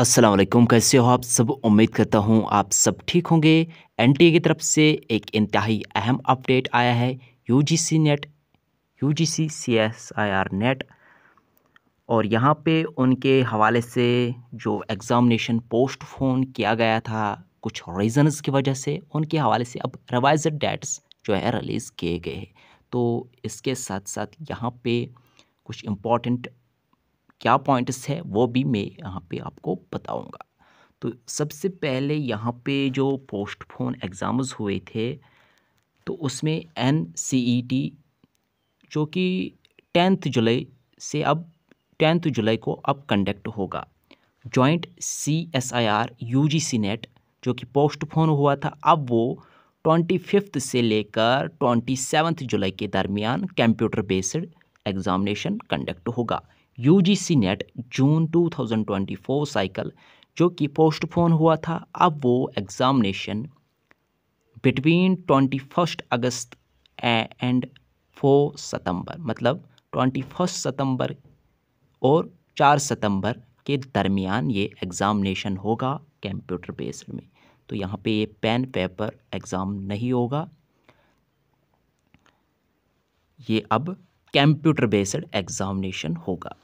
अस्सलाम वालेकुम कैसे हो आप सब उम्मीद करता हूँ आप सब ठीक होंगे एनटीए की तरफ से एक इंतहाई अहम अपडेट आया है UGC NET UGC CSIR NET और यहाँ पे उनके हवाले से जो एग्ज़ामिनेशन पोस्टफोन किया गया था कुछ रीज़न्स की वजह से उनके हवाले से अब रिवाइज डेट्स जो है रिलीज़ किए गए तो इसके साथ साथ यहाँ पे कुछ इम्पॉर्टेंट क्या पॉइंट्स है वो भी मैं यहाँ पे आपको बताऊँगा तो सबसे पहले यहाँ पे जो पोस्टफोन एग्ज़ाम्स हुए थे तो उसमें एन सी ई टी जो कि टेंथ जुलाई से अब टेंथ जुलाई को अब कंडक्ट होगा joint C S I R U G C NET जो कि पोस्टफोन हुआ था अब वो ट्वेंटी फिफ्थ से लेकर ट्वेंटी सेवन्थ जुलाई के दरमियान कंप्यूटर बेस्ड एग्ज़ामिनेशन कंडक्ट होगा यू नेट जून 2024 साइकिल जो कि पोस्टपोन हुआ था अब वो एग्ज़ामिनेशन बिटवीन ट्वेंटी फर्स्ट अगस्त एंड फोर सितंबर मतलब ट्वेंटी फर्स्ट सितंबर और चार सितंबर के दरमियान ये एग्ज़ामिनेशन होगा कंप्यूटर बेस्ड में तो यहाँ पे ये पेन पेपर एग्ज़ाम नहीं होगा ये अब कंप्यूटर बेस्ड एग्जामिनेशन होगा